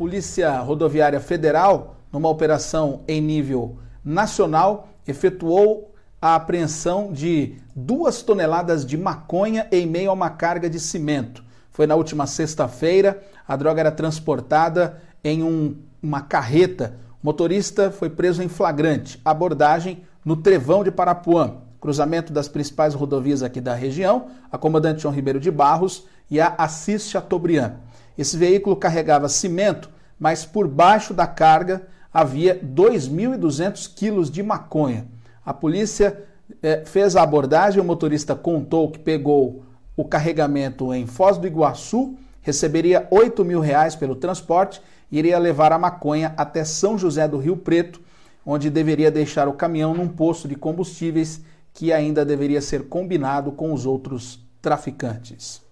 Polícia Rodoviária Federal, numa operação em nível nacional, efetuou a apreensão de duas toneladas de maconha em meio a uma carga de cimento. Foi na última sexta-feira, a droga era transportada em um, uma carreta. O motorista foi preso em flagrante. Abordagem no Trevão de Parapuã, cruzamento das principais rodovias aqui da região, a Comandante João Ribeiro de Barros e a Assis Chateaubriand. Esse veículo carregava cimento, mas por baixo da carga havia 2.200 quilos de maconha. A polícia eh, fez a abordagem, o motorista contou que pegou o carregamento em Foz do Iguaçu, receberia 8 mil reais pelo transporte e iria levar a maconha até São José do Rio Preto, onde deveria deixar o caminhão num posto de combustíveis que ainda deveria ser combinado com os outros traficantes.